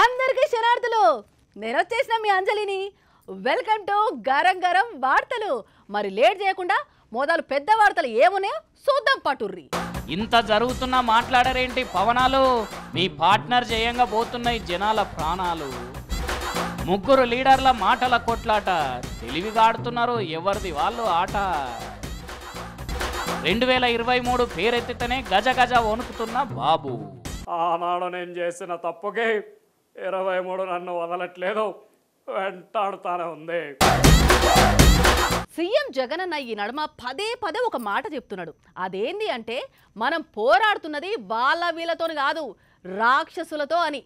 అందరికీ శరణార్థులు నేను వచ్చేసిన మీ అంజలిని వెల్కమ్ టు గరం గరం వార్తలు మరి లేట్ చేయకుండా మోదాలు పెద్ద వార్తలు ఏమున్నాయో చూద్దాం పటుర్రి ఇంత జరుగుతున్నా మాట్లాడరేంటి పవనాలు మీ పార్ట్నర్ జయంగా పోతున్నాయి జనాల ప్రాణాలు ముగ్గురు లీడర్ల మాటల కొట్లాట తెలివిగా ఆడుతున్నారు ఎవరిది వాళ్ళు ఆట రెండు వేల ఇరవై మూడు పేరెత్తితేనే గజ గజ వణుకుతున్న బాబు ఆనాడు నేను చేసిన తప్పుకి ఇరవై మూడు నన్ను వదలట్లేదు వెంటాడుతానే ఉంది సీఎం జగనన్న ఈ నడుమ పదే పదే ఒక మాట చెప్తున్నాడు అదేంది అంటే మనం పోరాడుతున్నది వాళ్ళ వీళ్ళతో కాదు రాక్షసులతో అని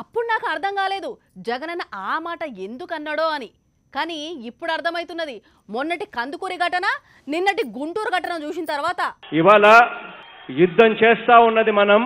అప్పుడు నాకు అర్థం కాలేదు జగనన్న ఆ మాట ఎందుకన్నాడో అని కానీ ఇప్పుడు అర్థమవుతున్నది మొన్నటి కందుకూరి ఘటన నిన్నటి గుంటూరు ఘటన చూసిన తర్వాత ఇవాళ యుద్ధం చేస్తా ఉన్నది మనం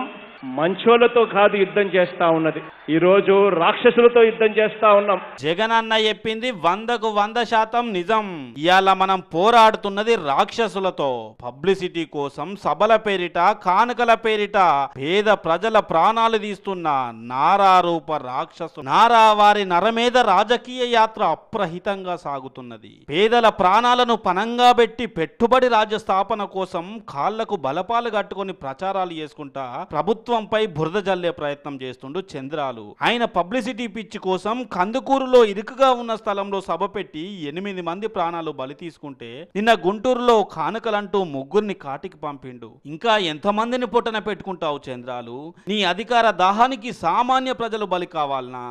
మంచోలతో కాదు యుద్ధం చేస్తా ఉన్నది ఈ రోజు రాక్షసులతో యుద్ధం చేస్తా ఉన్నాం జగన్ అన్న చెప్పింది వందకు వంద శాతం నిజం ఇవాళ మనం పోరాడుతున్నది రాక్షసులతో పబ్లిసిటీ కోసం సభల పేరిట కానుకల పేరిట పేద ప్రజల ప్రాణాలు తీస్తున్న నారారూప రాక్షసు నారా వారి నరమీద రాజకీయ యాత్ర అప్రహితంగా సాగుతున్నది పేదల ప్రాణాలను పనంగా పెట్టి పెట్టుబడి రాజ్య స్థాపన కోసం కాళ్లకు బలపాలు కట్టుకొని ప్రచారాలు చేసుకుంటా ప్రభుత్వ ప్రభుత్వంపై బురద జల్లే ప్రయత్నం చేస్తుండు చంద్రాలు ఆయన పబ్లిసిటీ పిచ్చి కోసం కందుకూరులో ఇరుకుగా ఉన్న స్థలంలో సభ పెట్టి ఎనిమిది మంది ప్రాణాలు బలి తీసుకుంటే నిన్న గుంటూరులో కానుకలంటూ ముగ్గురిని కాటికి పంపిండు ఇంకా ఎంతమందిని పుట్టన పెట్టుకుంటావు చంద్రాలు నీ అధికార దాహానికి సామాన్య ప్రజలు బలి కావాలనా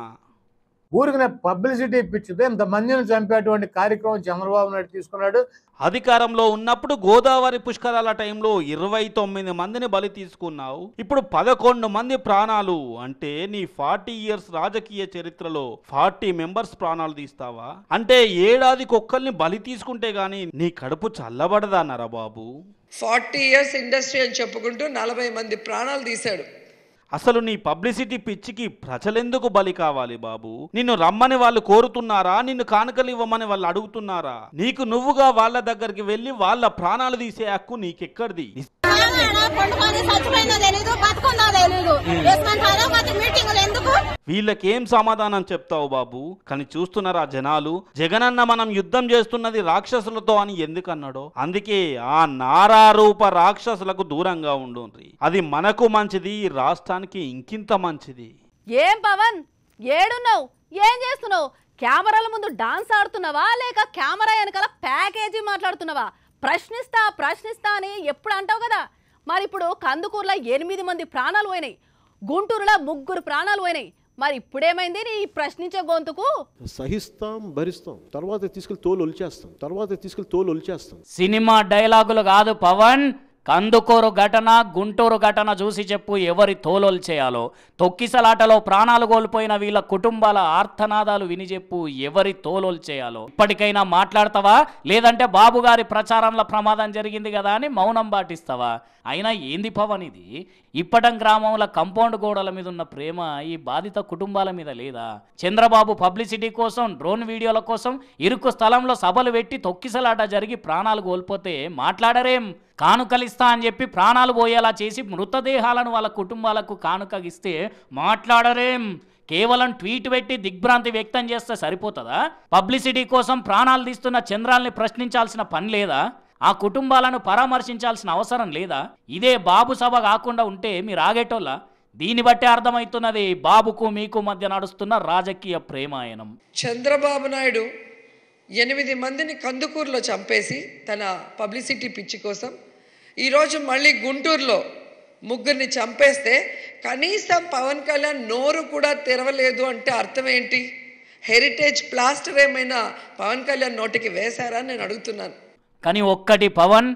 ఊరికి పబ్లిసిటీ ఇంత మందిని చంపేటువంటి కార్యక్రమం చంద్రబాబు నాయుడు తీసుకున్నాడు అధికారంలో ఉన్నప్పుడు గోదావరి పుష్కరాల టైంలో ఇరవై తొమ్మిది మందిని బలి తీసుకున్నావు ఇప్పుడు పదకొండు మంది ప్రాణాలు అంటే నీ ఫార్టీ ఇయర్స్ రాజకీయ చరిత్రలో ఫార్టీ మెంబర్స్ ప్రాణాలు తీస్తావా అంటే ఏడాదికి ఒక్కరిని బలి తీసుకుంటే గాని నీ కడుపు చల్లబడదా బాబు ఫార్టీ ఇయర్స్ ఇండస్ట్రీ అని చెప్పుకుంటూ నలభై మంది ప్రాణాలు తీశాడు అసలు నీ పబ్లిసిటీ పిచ్చికి ప్రజలెందుకు బలి కావాలి బాబు నిన్ను రమ్మని వాళ్ళు కోరుతున్నారా నిన్ను కానుకలు ఇవ్వమని వాళ్ళు అడుగుతున్నారా నీకు నువ్వుగా వాళ్ళ దగ్గరికి వెళ్ళి వాళ్ళ ప్రాణాలు తీసే హక్కు నీకెక్కడిది వీళ్ళకేం సమాధానం చెప్తావు బాబు కానీ చూస్తున్నారా జనాలు జగనన్న మనం యుద్ధం చేస్తున్నది రాక్షసులతో అని ఎందుకన్నాడో అందుకే ఆ నారారూప రాక్షసులకు దూరంగా ఉండుంది అది మనకు మంచిది రాష్ట్రానికి ఇంకింత మంచిది ఏం పవన్ ఏడున్నావు ఏం చేస్తున్నావు కెమెరాల ముందు డాన్స్ ఆడుతున్నావా లేక కెమెరా వెనకాల ప్యాకేజీ మాట్లాడుతున్నావా ప్రశ్నిస్తా ప్రశ్నిస్తా అని ఎప్పుడు అంటావు కదా మరి ఇప్పుడు కందుకూరులో ఎనిమిది మంది ప్రాణాలు పోయినాయి గుంటూరులో ముగ్గురు ప్రాణాలు పోయినాయి మరి ఇప్పుడేమైంది నీ ప్రశ్నించే గొంతుకు సహిస్తాం భరిస్తాం తర్వాత తీసుకెళ్లి తోలు ఒలిచేస్తాం తర్వాత తీసుకెళ్లి తోలు ఒలిచేస్తాం సినిమా డైలాగులు కాదు పవన్ కందుకూరు ఘటన గుంటూరు ఘటన చూసి చెప్పు ఎవరి తోలోలు చేయాలో తొక్కిసలాటలో ప్రాణాలు కోల్పోయిన వీళ్ళ కుటుంబాల ఆర్తనాదాలు విని చెప్పు ఎవరి తోలోలు చేయాలో ఇప్పటికైనా మాట్లాడతావా లేదంటే బాబు గారి ప్రచారంలో ప్రమాదం జరిగింది కదా అని మౌనం పాటిస్తావా అయినా ఏంది పవన్ ఇది ఇప్పటం గ్రామంలో కంపౌండ్ గోడల మీద ఉన్న ప్రేమ ఈ బాధిత కుటుంబాల మీద లేదా చంద్రబాబు పబ్లిసిటీ కోసం డ్రోన్ వీడియోల కోసం ఇరుకు స్థలంలో సభలు పెట్టి తొక్కిసలాట జరిగి ప్రాణాలు కోల్పోతే మాట్లాడరేం కానుకలిస్తా అని చెప్పి ప్రాణాలు పోయేలా చేసి మృతదేహాలను వాళ్ళ కుటుంబాలకు కానుకగిస్తే మాట్లాడరేం కేవలం ట్వీట్ పెట్టి దిగ్భ్రాంతి వ్యక్తం చేస్తే సరిపోతుందా పబ్లిసిటీ కోసం ప్రాణాలు తీస్తున్న చంద్రాల్ని ప్రశ్నించాల్సిన పని లేదా ఆ కుటుంబాలను పరామర్శించాల్సిన అవసరం లేదా ఇదే బాబు సభ కాకుండా ఉంటే మీరు ఆగేటోళ్ళ దీన్ని బట్టే అర్థమవుతున్నది బాబుకు మీకు మధ్య నడుస్తున్న రాజకీయ ప్రేమాయణం చంద్రబాబు నాయుడు ఎనిమిది మందిని కందుకూరులో చంపేసి తన పబ్లిసిటీ పిచ్చి కోసం ఈరోజు మళ్ళీ గుంటూరులో ముగ్గురిని చంపేస్తే కనీసం పవన్ కళ్యాణ్ నోరు కూడా తెరవలేదు అంటే అర్థం ఏంటి హెరిటేజ్ ప్లాస్టర్ ఏమైనా పవన్ కళ్యాణ్ నోటికి వేశారా నేను అడుగుతున్నాను కానీ ఒక్కటి పవన్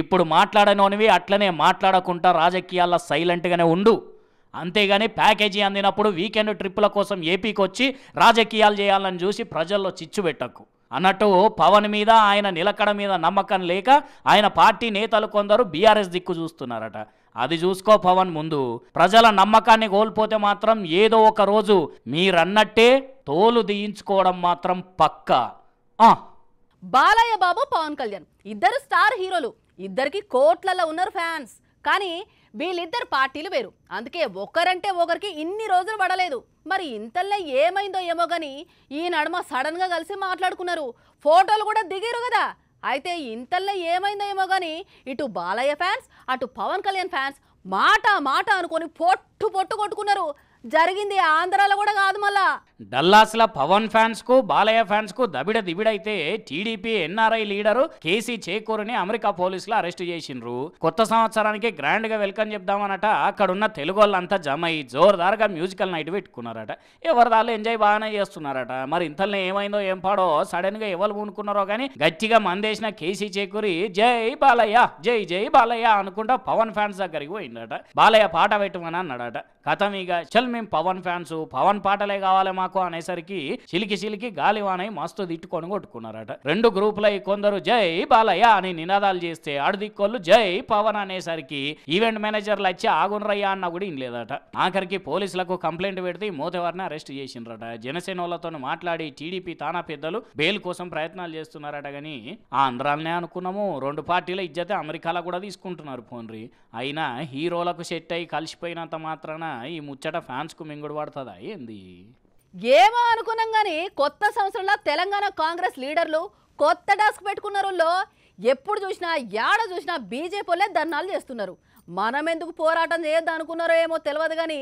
ఇప్పుడు మాట్లాడనోనివి అట్లనే మాట్లాడకుండా రాజకీయాల్లో సైలెంట్గానే ఉండు అంతేగాని ప్యాకేజీ అందినప్పుడు వీకెండ్ ట్రిప్పుల కోసం ఏపీకి వచ్చి రాజకీయాలు చేయాలని చూసి ప్రజల్లో చిచ్చు పెట్టకు అన్నట్టు పవన్ మీద ఆయన నిలకడ మీద నమ్మకం లేక ఆయన పార్టీ నేతలు కొందరు బీఆర్ఎస్ దిక్కు చూస్తున్నారట అది చూసుకో పవన్ ముందు ప్రజల నమ్మకాన్ని కోల్పోతే మాత్రం ఏదో ఒక రోజు మీరన్నట్టే తోలు దీయించుకోవడం మాత్రం పక్కా బాలయ్య బాబు పవన్ కళ్యాణ్ ఇద్దరు స్టార్ హీరోలు ఇద్దరికి కోట్లలో ఉన్నారు ఫ్యాన్స్ కానీ వీళ్ళిద్దరు పార్టీలు వేరు అందుకే ఒకరంటే ఒకరికి ఇన్ని రోజులు పడలేదు మరి ఇంతల్లో ఏమైందో ఏమో కానీ ఈ నడుమ సడన్గా కలిసి మాట్లాడుకున్నారు ఫోటోలు కూడా దిగారు కదా అయితే ఇంతల్లో ఏమైందో ఏమో కానీ ఇటు బాలయ్య ఫ్యాన్స్ అటు పవన్ కళ్యాణ్ ఫ్యాన్స్ మాట మాట అనుకొని పొట్టు పొట్టు కొట్టుకున్నారు జరిగింది ఆంధ్రాలో కూడా కాదు మళ్ళా డల్లాస్ల పవన్ ఫ్యాన్స్ కు బాలయ్య ఫ్యాన్స్ కు దబిడ దిబిడైతే టీడీపీ ఎన్ఆర్ఐ లీడర్ కేసీ చేకూరుని అమెరికా పోలీసులు అరెస్ట్ చేసిండ్రు కొత్త సంవత్సరానికి గ్రాండ్ గా వెల్కమ్ చెప్దామనట అక్కడున్న తెలుగు వాళ్ళంతా జమ అయ్యి జోరుదారుగా మ్యూజికల్ నైట్ పెట్టుకున్నారట ఎవరి దాళ్ళు ఎంజాయ్ బాగానే చేస్తున్నారట మరి ఇంతలో ఏమైందో ఏం పాడో సడన్ గా ఎవరు పూనుకున్నారో కానీ గట్టిగా మందేసిన కేసీ చేకూరి జై బాలయ్య జై జై బాలయ్య అనుకుంటా పవన్ ఫ్యాన్స్ దగ్గరికి పోయిండట బాలయ్య పాట పెట్టమని అన్నాడట కథం ఇక చల్ మేము పవన్ ఫ్యాన్స్ పవన్ పాటలే కావాలి మాకు అనేసరికి చిలికి చిలికి గాలివానై మస్తు దిట్టుకొని కొట్టుకున్నారట రెండు గ్రూపులై కొందరు జై బాలయ్య అని నినాదాలు చేస్తే అడదిక్కోళ్ళు జై పవన్ అనేసరికి ఈవెంట్ మేనేజర్లు వచ్చి ఆగునరయ్య అన్న కూడా లేదట ఆఖరికి పోలీసులకు కంప్లైంట్ పెడితే మోతేవారిని అరెస్ట్ చేసిండ్రట జనసేన వాళ్ళతో మాట్లాడి టీడీపీ తానా పెద్దలు బెయిల్ కోసం ప్రయత్నాలు చేస్తున్నారట కానీ ఆంధ్రాలనే అనుకున్నాము రెండు పార్టీల ఇజ్జతే అమెరికాలో కూడా తీసుకుంటున్నారు రీ అయినా హీరోలకు సెట్ అయి కలిసిపోయినంత మాత్రాన ఈ ముచ్చట ఫ్యాన్స్కు మింగుడు పడుతుందా ఏంది ఏమో అనుకున్నాం కానీ కొత్త సంవత్సరంలో తెలంగాణ కాంగ్రెస్ లీడర్లు కొత్త టాస్క్ రోజుల్లో ఎప్పుడు చూసినా ఏడ చూసినా బీజేపీలే ధర్నాలు చేస్తున్నారు మనం ఎందుకు పోరాటం చేయొద్దు అనుకున్నారో ఏమో తెలియదు కానీ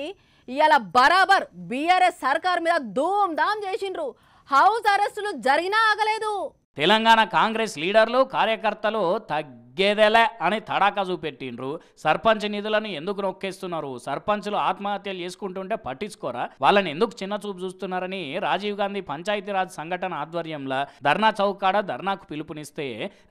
ఇవాళ బరాబర్ బీఆర్ఎస్ సర్కార్ మీద ధూమ్ ధామ్ చేసిండ్రు హౌస్ అరెస్టులు జరిగినా ఆగలేదు తెలంగాణ కాంగ్రెస్ లీడర్లు కార్యకర్తలు తగ్గి గేదెలే అని తడాకా చూపెట్టిండ్రు సర్పంచ్ నిధులను ఎందుకు నొక్కేస్తున్నారు సర్పంచ్లు ఆత్మహత్యలు చేసుకుంటుంటే పట్టించుకోరా వాళ్ళని ఎందుకు చిన్న చూపు చూస్తున్నారని రాజీవ్ గాంధీ పంచాయతీరాజ్ సంఘటన ఆధ్వర్యంలో ధర్నా చౌక్ కాడ ధర్నాకు పిలుపునిస్తే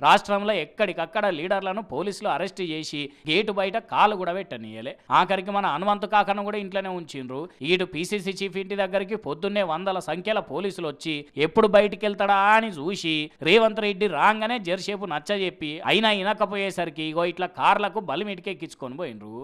రాష్ట్రంలో ఎక్కడికక్కడ లీడర్లను పోలీసులు అరెస్ట్ చేసి గేటు బయట కాలు కూడా పెట్టనీయలే ఆఖరికి మన హనుమంతు కాకను కూడా ఇంట్లోనే ఉంచిండ్రు ఈడు పీసీసీ చీఫ్ ఇంటి దగ్గరికి పొద్దున్నే వందల సంఖ్యల పోలీసులు వచ్చి ఎప్పుడు బయటికి వెళ్తాడా అని చూసి రేవంత్ రెడ్డి రాగానే జెర్సేపు నచ్చజెప్పి అయినా తినకపోయేసరికి ఇగో ఇట్లా కార్లకు మీటికే ఇటుకెక్కించుకొని పోయినరు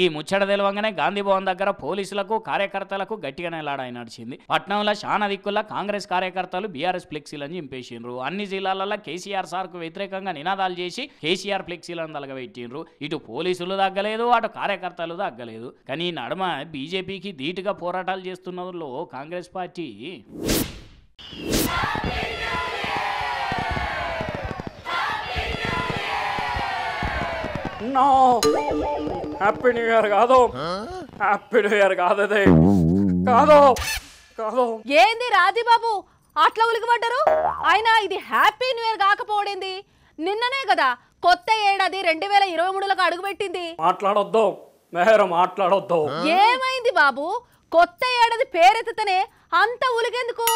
ఈ ముచ్చట తెలవంగానే భవన్ దగ్గర పోలీసులకు కార్యకర్తలకు గట్టిగానే లాడాయి నడిచింది పట్నంలో శానా దిక్కుల్లో కాంగ్రెస్ కార్యకర్తలు బీఆర్ఎస్ ఫ్లెక్సీలను చింపేసిండ్రు అన్ని జిల్లాలలో కేసీఆర్ సార్ కు వ్యతిరేకంగా నినాదాలు చేసి కేసీఆర్ ఫ్లెక్సీలను తలగబెట్టిండ్రు ఇటు పోలీసులు తగ్గలేదు అటు కార్యకర్తలు తగ్గలేదు కానీ నడమ బీజేపీకి ధీటుగా పోరాటాలు చేస్తున్నలో కాంగ్రెస్ పార్టీ అన్నా హ్యాపీ న్యూ ఇయర్ కాదు హ్యాపీ న్యూ ఇయర్ కాదు అదే కాదు కాదు ఏంది రాజీబాబు అట్లా ఉలికిపడ్డారు ఆయన ఇది హ్యాపీ న్యూ ఇయర్ కాకపోవడింది నిన్ననే కదా కొత్త ఏడాది రెండు వేల ఇరవై మూడులకు అడుగుపెట్టింది మాట్లాడొద్దు నేరం మాట్లాడొద్దు ఏమైంది బాబు కొత్త ఏడాది పేరెత్తితేనే అంత ఉలిగెందుకు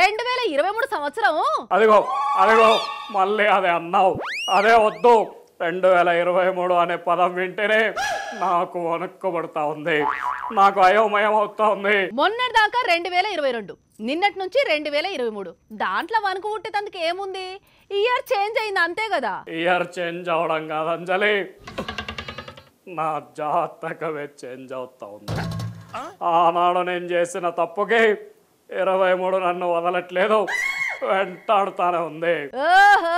రెండు వేల ఇరవై మూడు సంవత్సరం అదిగో అదిగో మళ్ళీ అదే అన్నావు అదే వద్దు రెండు వేల ఇరవై మూడు అనే పదం వింటేనే నాకు వణుక్కబడతా ఉంది నాకు అయోమయం అవుతా ఉంది మొన్నటి దాకా రెండు వేల ఇరవై రెండు నిన్నటి నుంచి రెండు వేల ఇరవై మూడు దాంట్లో వణుకు పుట్టేటందుకు ఏముంది ఇయర్ చేంజ్ అయింది అంతే కదా ఇయర్ చేంజ్ అవడం కాదు అంజలి నా జాతకమే చేంజ్ అవుతా ఉంది ఆనాడు నేను చేసిన తప్పుకి ఇరవై మూడు నన్ను వదలట్లేదు వెంటాడుతానే ఉంది ఓహో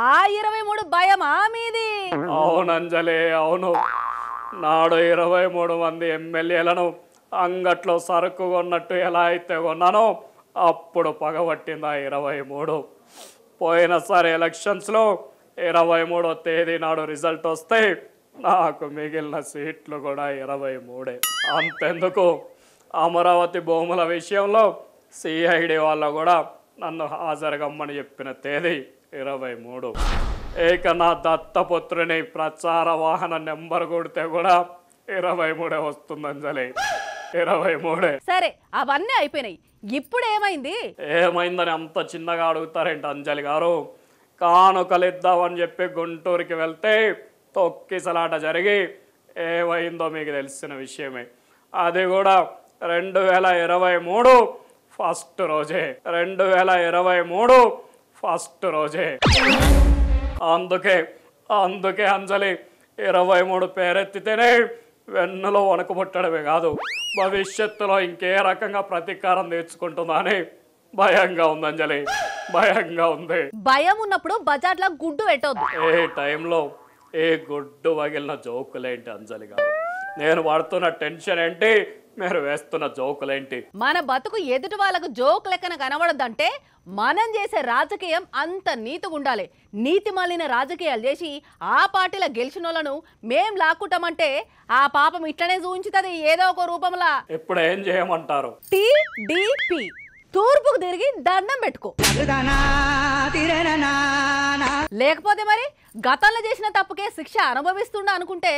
ఆ ఇరవై మూడు భయం మీది అవునంజలే అవును నాడు ఇరవై మూడు మంది ఎమ్మెల్యేలను అంగట్లో సరుకు కొన్నట్టు ఎలా అయితే కొన్నానో అప్పుడు పగబట్టింది ఆ ఇరవై మూడు పోయినసారి ఎలక్షన్స్లో ఇరవై మూడో తేదీ నాడు రిజల్ట్ వస్తే నాకు మిగిలిన సీట్లు కూడా ఇరవై మూడే అంతెందుకు అమరావతి భూముల విషయంలో సిఐడి వాళ్ళు కూడా నన్ను హాజరుగమ్మని చెప్పిన తేదీ ఇరవై మూడు ఇక నా దత్తపుత్రుని ప్రచార వాహన నెంబర్ కొడితే కూడా ఇరవై మూడే వస్తుంది అంజలి ఇరవై మూడే సరే అవన్నీ అయిపోయినాయి ఇప్పుడు ఏమైంది ఏమైందని అంత చిన్నగా అడుగుతారేంటి అంజలి గారు కానుకలిద్దామని చెప్పి గుంటూరుకి వెళ్తే తొక్కిసలాట జరిగి ఏమైందో మీకు తెలిసిన విషయమే అది కూడా రెండు వేల ఇరవై మూడు ఫస్ట్ రోజే రెండు వేల ఇరవై మూడు ఫస్ట్ రోజే అందుకే అందుకే అంజలి ఇరవై మూడు పేరెత్తితేనే వెన్నులో వణుకుముట్టడమే కాదు భవిష్యత్తులో ఇంకే రకంగా ప్రతీకారం తెచ్చుకుంటుందా అని భయంగా ఉంది అంజలి భయంగా ఉంది భయం ఉన్నప్పుడు లో గుడ్డు పెట్టదు ఏ టైంలో ఏ గుడ్డు వగిలిన జోకులేంటి అంజలి గారు నేను వాడుతున్న టెన్షన్ ఏంటి మీరు వేస్తున్న జోకులేంటి మన బతుకు ఎదుటి వాళ్ళకు జోక్ లెక్కన కనబడద్దంటే మనం చేసే రాజకీయం అంత నీతిగా ఉండాలి నీతి మళ్ళిన రాజకీయాలు చేసి ఆ పార్టీల గెలిచిన వాళ్ళను మేం లాక్కుంటామంటే ఆ పాపం ఇట్లనే చూపించుతుంది ఏదో ఒక రూపంలా ఇప్పుడు ఏం చేయమంటారు టీడీపీ తూర్పుకు తిరిగి దండం పెట్టుకో లేకపోతే మరి గతంలో చేసిన తప్పుకే శిక్ష అనుభవిస్తుండ అనుకుంటే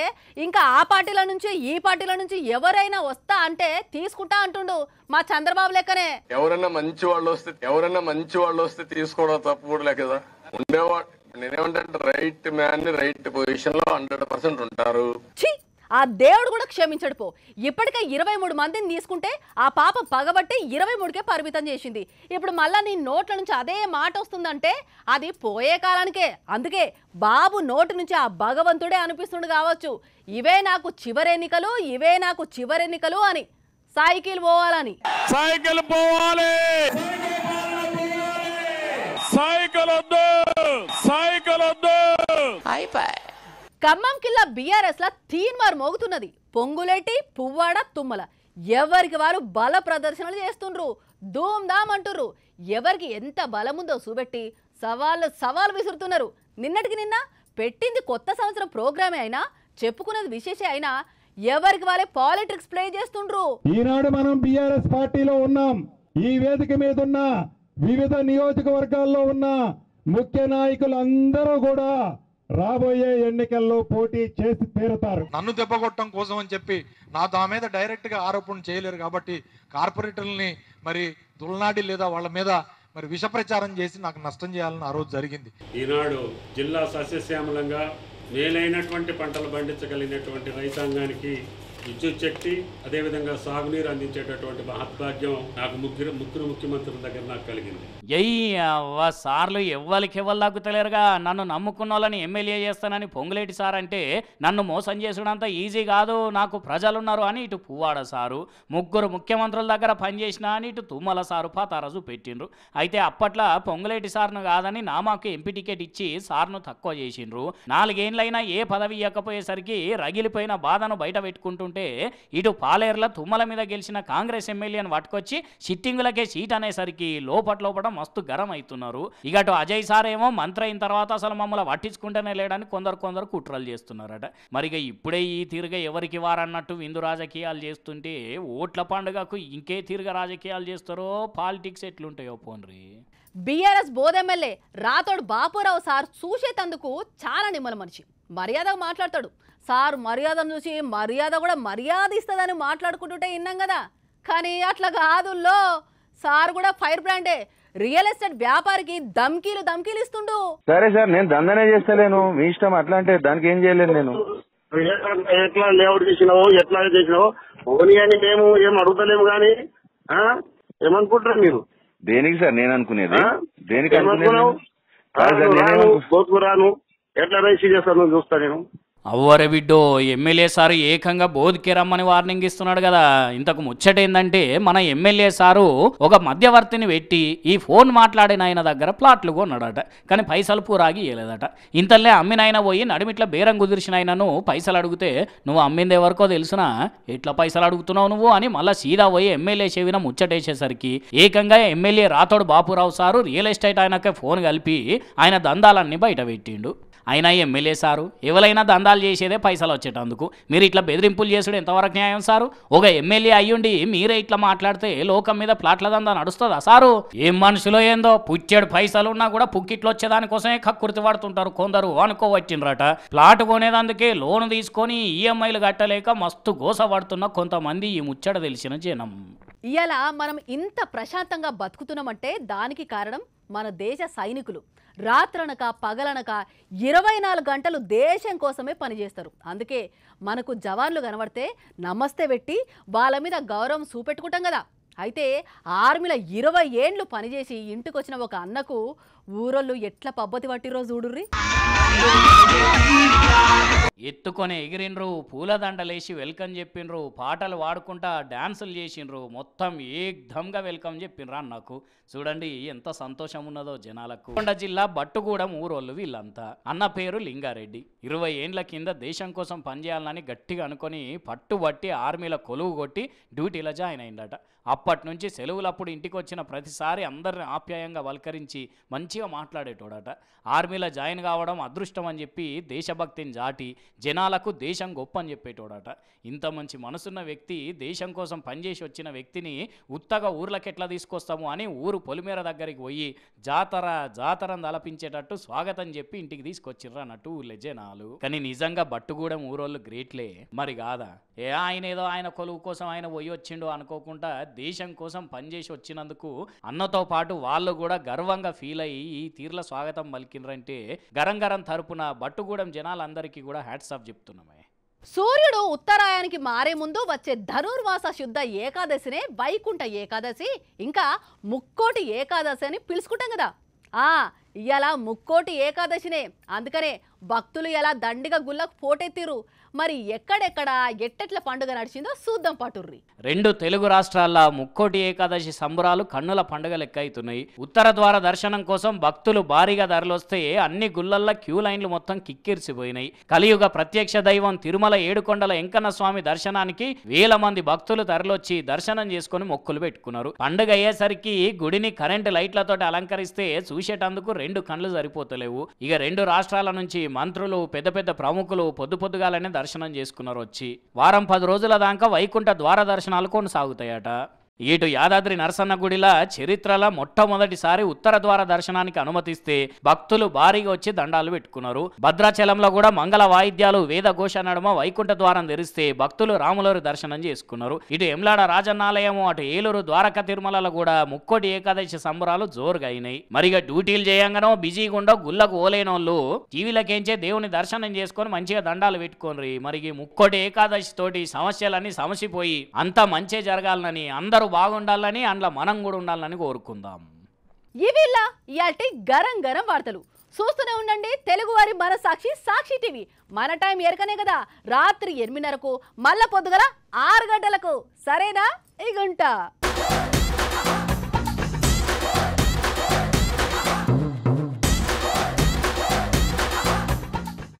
ఇంకా ఆ పార్టీల నుంచి ఈ పార్టీల నుంచి ఎవరైనా వస్తా అంటే తీసుకుంటా అంటుండు మా చంద్రబాబు లెక్కనే ఎవరన్నా మంచి వాళ్ళు వస్తే ఎవరైనా మంచి వాళ్ళు వస్తే తీసుకోవడం తప్పు కూడా లేకదా ఉండేవాడు నేనేమంటే రైట్ మ్యాన్ రైట్ పొజిషన్ లో హండ్రెడ్ పర్సెంట్ ఉంటారు ఆ దేవుడు కూడా క్షమించడు పో ఇప్పటికే ఇరవై మూడు మందిని తీసుకుంటే ఆ పాప పగబట్టి ఇరవై మూడుకే పరిమితం చేసింది ఇప్పుడు మళ్ళీ నీ నోట్ల నుంచి అదే మాట వస్తుందంటే అది పోయే కాలానికే అందుకే బాబు నోటి నుంచి ఆ భగవంతుడే అనిపిస్తుండు కావచ్చు ఇవే నాకు చివరెన్నికలు ఇవే నాకు చివరెన్నికలు అని సైకిల్ పోవాలని సైకిల్ పోవాలి సైకిల్ వద్దు సైకిల్ వద్దు అయిపోయి ఖమ్మం కిల్లా బీఆర్ఎస్ల తీన్మార్ మోగుతున్నది పొంగులేటి పువ్వాడ తుమ్మల ఎవరికి వారు బల ప్రదర్శనలు చేస్తుండ్రు ధూమ్ధామ్ అంటుర్రు ఎవరికి ఎంత బలముందో చూపెట్టి సవాళ్ళు సవాలు విసురుతున్నారు నిన్నటికి నిన్న పెట్టింది కొత్త సంవత్సరం ప్రోగ్రామే అయినా చెప్పుకున్నది విశేషే అయినా ఎవరికి వాళ్ళే పాలిటిక్స్ ప్లే చేస్తుండ్రు ఈనాడు మనం బీఆర్ఎస్ పార్టీలో ఉన్నాం ఈ వేదిక మీద ఉన్న వివిధ నియోజకవర్గాల్లో ఉన్న ముఖ్య నాయకులు అందరూ కూడా రాబోయే ఎన్నికల్లో పోటీ చేసి తీరుతారు నన్ను దెబ్బగొట్టడం కోసం అని చెప్పి నా దా మీద డైరెక్ట్ గా ఆరోపణ చేయలేరు కాబట్టి కార్పొరేటర్లని మరి దుల్నాడి లేదా వాళ్ళ మీద మరి విష చేసి నాకు నష్టం చేయాలని ఆ రోజు జరిగింది ఈనాడు జిల్లా సస్యశ్యామలంగా మేలైనటువంటి పంటలు పండించగలిగినటువంటి రైతాంగానికి విద్యుత్ శక్తి అదేవిధంగా సాగునీరు అందించేటటువంటి మహద్భాగ్యం నాకు ముగ్గురు ముగ్గురు ముఖ్యమంత్రుల దగ్గర నాకు కలిగింది సార్లు ఎవ్వరికి ఇవ్వలాగు తెలియరుగా నన్ను నమ్ముకున్న వాళ్ళని ఎమ్మెల్యే చేస్తానని పొంగులేటి సార్ అంటే నన్ను మోసం చేసినంత ఈజీ కాదు నాకు ప్రజలున్నారు అని ఇటు పువ్వాడ సారు ముగ్గురు ముఖ్యమంత్రుల దగ్గర పనిచేసిన అని ఇటు తుమ్మల సారు పాతారజు పెట్టిండ్రు అయితే అప్పట్లో పొంగులేటి సార్ను కాదని నామాకు ఎంపీ టికెట్ ఇచ్చి సార్ను తక్కువ చేసిండ్రు నాలుగేండ్లైనా ఏ పదవి ఇవ్వకపోయేసరికి రగిలిపోయిన బాధను బయట పెట్టుకుంటుంటే అంటే ఇటు పాలేర్ల తుమ్మల మీద గెలిచిన కాంగ్రెస్ ఎమ్మెల్యేను పట్టుకొచ్చి సిట్టింగులకే సీట్ అనేసరికి లోపట లోపల మస్తు గరం అవుతున్నారు ఇక అటు అజయ్ సార్ ఏమో మంత్రి అయిన తర్వాత అసలు మమ్మల్ని పట్టించుకుంటేనే లేడని కొందరు కొందరు కుట్రలు చేస్తున్నారట మరిగా ఇప్పుడే ఈ తీరుగా ఎవరికి వారన్నట్టు విందు రాజకీయాలు చేస్తుంటే ఓట్ల పండుగకు ఇంకే తీరుగా రాజకీయాలు చేస్తారో పాలిటిక్స్ ఎట్లుంటాయో బిఆర్ఎస్ బీఆర్ఎస్ బోధెమ్మెల్యే రాతోడు బాపురావు సార్ చూసేటందుకు చాలా నిమ్మల మనిషి మర్యాదగా మాట్లాడతాడు సార్ మర్యాదను చూసి మర్యాద కూడా మర్యాద ఇస్తుందని మాట్లాడుకుంటుంటే విన్నాం కదా కానీ అట్లా కాదుల్లో సార్ కూడా ఫైర్ బ్రాండే రియల్ ఎస్టేట్ వ్యాపారికి ధమ్కీలు ధమ్కీలు ఇస్తుండు సరే సార్ నేను దందనే చేస్తలేను మీ ఇష్టం అట్లా అంటే దానికి ఏం చేయలేదు నేను ఎట్లా లేఅవుట్ చేసినావు ఎట్లా చేసినావు ఓని అని మేము ఏం అడుగుతలేము కానీ ఏమనుకుంటారు మీరు దేనికి సార్ నేను అనుకునేది దేనికి అనుకున్నావు రాను ఎట్లా రైస్ చేస్తాను చూస్తా నేను అవ్వరే బిడ్డో ఎమ్మెల్యే సారు ఏకంగా బోధికి రమ్మని వార్నింగ్ ఇస్తున్నాడు కదా ఇంతకు ముచ్చట ఏంటంటే మన ఎమ్మెల్యే సారు ఒక మధ్యవర్తిని పెట్టి ఈ ఫోన్ మాట్లాడిన ఆయన దగ్గర ప్లాట్లు కొన్నాడట కానీ పైసలు పూరాగి ఇవ్వలేదట ఇంతలే అమ్మినైనా పోయి నడిమిట్ల బేరం కుదిర్చిన ఆయనను పైసలు అడిగితే నువ్వు అమ్మింది ఎవరికో తెలుసునా ఎట్లా పైసలు అడుగుతున్నావు నువ్వు అని మళ్ళీ సీదా పోయి ఎమ్మెల్యే చెవిన ముచ్చటేసేసరికి ఏకంగా MLA Rathod Bapurao sir real estate ఆయనకే ఫోన్ కలిపి ఆయన దందాలన్నీ బయట పెట్టిండు అయినా ఎమ్మెల్యే సారు ఎవరైనా దందాలు చేసేదే పైసలు వచ్చేటందుకు మీరు ఇట్లా బెదిరింపులు చేసుడు ఎంతవరకు న్యాయం సారు ఒక ఎమ్మెల్యే అయ్యుండి మీరే ఇట్లా మాట్లాడితే లోకం మీద ప్లాట్ల దందా నడుస్తుందా సారు ఏం మనుషులో ఏందో పుచ్చాడు పైసలు ఉన్నా కూడా పుక్కిట్లు వచ్చేదానికోసమే కక్కుర్తి పడుతుంటారు కొందరు అనుకోవచ్చిండ్రట ప్లాట్ కొనేదందుకే లోన్ తీసుకొని ఈఎంఐలు కట్టలేక మస్తు గోస పడుతున్న కొంతమంది ఈ ముచ్చట తెలిసిన జనం ఇలా మనం ఇంత ప్రశాంతంగా బతుకుతున్నామంటే దానికి కారణం మన దేశ సైనికులు రాత్రనక పగలనక ఇరవై నాలుగు గంటలు దేశం కోసమే పనిచేస్తారు అందుకే మనకు జవాన్లు కనబడితే నమస్తే పెట్టి వాళ్ళ మీద గౌరవం చూపెట్టుకుంటాం కదా అయితే ఆర్మీల ఇరవై ఏండ్లు పనిచేసి ఇంటికి వచ్చిన ఒక అన్నకు ఊరోళ్ళు ఎట్లా పబ్బతి పట్టిరో చూడుర్రీ ఎత్తుకొని ఎగిరినరు పూలదండలేసి వెల్కమ్ చెప్పిండ్రు పాటలు పాడుకుంటా డ్యాన్సులు చేసిండ్రు మొత్తం ఏకంగా వెల్కమ్ చెప్పినరా నాకు చూడండి ఎంత సంతోషం ఉన్నదో జనాలకు కొండ జిల్లా బట్టుగూడెం ఊరోళ్ళు వీళ్ళంతా అన్న పేరు లింగారెడ్డి ఇరవై ఏండ్ల కింద దేశం కోసం పనిచేయాలని గట్టిగా అనుకొని పట్టుబట్టి ఆర్మీల కొలువు కొట్టి డ్యూటీలో జాయిన్ అయిందట అప్పటి నుంచి సెలవులప్పుడు ఇంటికి వచ్చిన ప్రతిసారి అందరిని ఆప్యాయంగా వల్కరించి మంచిగా మాట్లాడేటోడట ఆర్మీలో జాయిన్ కావడం అదృష్టం అని చెప్పి దేశభక్తిని జాటి జనాలకు దేశం గొప్ప అని చెప్పేటోడట ఇంత మంచి మనసున్న వ్యక్తి దేశం కోసం పనిచేసి వచ్చిన వ్యక్తిని ఉత్తగా ఊర్లకు ఎట్లా తీసుకొస్తాము అని ఊరు పొలిమేర దగ్గరికి పోయి జాతర జాతరం తలపించేటట్టు స్వాగతం చెప్పి ఇంటికి తీసుకొచ్చిర్రు అన్నట్టు ఊర్లే జనాలు కానీ నిజంగా బట్టుగూడెం ఊరోళ్ళు గ్రేట్లే మరి కాదా ఏ ఆయన ఏదో ఆయన కొలువు కోసం ఆయన పోయి వచ్చిండు అనుకోకుండా దేశం కోసం పనిచేసి వచ్చినందుకు అన్నతో పాటు వాళ్ళు కూడా గర్వంగా ఫీల్ అయ్యి ఈ తీర్ల స్వాగతం పలికినరంటే గరం గరం తరపున బట్టుగూడెం జనాలందరికీ కూడా హ్యాట్స్ హ్యాట్స్ ఆఫ్ చెప్తున్నామే సూర్యుడు ఉత్తరాయానికి మారే ముందు వచ్చే ధనుర్వాస శుద్ధ ఏకాదశినే వైకుంఠ ఏకాదశి ఇంకా ముక్కోటి ఏకాదశి అని పిలుచుకుంటాం కదా ఆ ఇలా ముక్కోటి ఏకాదశినే అందుకనే భక్తులు ఎలా దండిగా గుళ్ళకు పోటెత్తిరు మరి ఎక్కడెక్కడ ఎట్టెట్ల పండుగ నడిచిందో చూద్దాం పటుర్రి రెండు తెలుగు రాష్ట్రాల ముక్కోటి ఏకాదశి సంబరాలు కన్నుల పండుగ లెక్కైతున్నాయి ఉత్తర ద్వార దర్శనం కోసం భక్తులు భారీగా ధరలొస్తే అన్ని గుళ్ళల్లో క్యూ లైన్లు మొత్తం కిక్కిరిసిపోయినాయి కలియుగ ప్రత్యక్ష దైవం తిరుమల ఏడుకొండల ఎంకన్న స్వామి దర్శనానికి వేల మంది భక్తులు తరలొచ్చి దర్శనం చేసుకుని మొక్కులు పెట్టుకున్నారు పండుగ అయ్యేసరికి గుడిని కరెంటు లైట్లతో అలంకరిస్తే చూసేటందుకు రెండు కళ్ళు సరిపోతలేవు ఇక రెండు రాష్ట్రాల నుంచి మంత్రులు పెద్ద పెద్ద ప్రముఖులు పొద్దు పొద్దుగాలనే దర్శనం చేసుకున్నారు వచ్చి వారం పది రోజుల దాకా వైకుంఠ ద్వార దర్శనాలు కొనసాగుతాయట ఇటు యాదాద్రి నరసన్న గుడిలా చరిత్రలో మొట్టమొదటిసారి ఉత్తర ద్వార దర్శనానికి అనుమతిస్తే భక్తులు భారీగా వచ్చి దండాలు పెట్టుకున్నారు భద్రాచలంలో కూడా మంగళ వాయిద్యాలు వేద ఘోష నడుమ వైకుంఠ ద్వారం తెరిస్తే భక్తులు రాములవారి దర్శనం చేసుకున్నారు ఇటు ఎమ్లాడ రాజన్నాలయం అటు ఏలూరు ద్వారక తిరుమలలో కూడా ముక్కోటి ఏకాదశి సంబరాలు జోరుగా అయినాయి మరిగా డ్యూటీలు చేయంగానో బిజీగా ఉండో గుళ్ళకు ఓలేనోళ్ళు టీవీలకేంచే దేవుని దర్శనం చేసుకొని మంచిగా దండాలు పెట్టుకోనరి మరి ముక్కోటి ఏకాదశి తోటి సమస్యలన్నీ సమసిపోయి అంతా మంచే జరగాలని అందరూ అందరూ బాగుండాలని అందులో మనం కూడా ఉండాలని కోరుకుందాం ఇవిలా ఇయాల్టి గరం గరం వార్తలు చూస్తూనే ఉండండి తెలుగువారి మన సాక్షి సాక్షి టీవీ మన టైం ఎరకనే కదా రాత్రి ఎనిమిదిన్నరకు మళ్ళా పొద్దుగల ఆరు గంటలకు సరేనా ఇగుంటా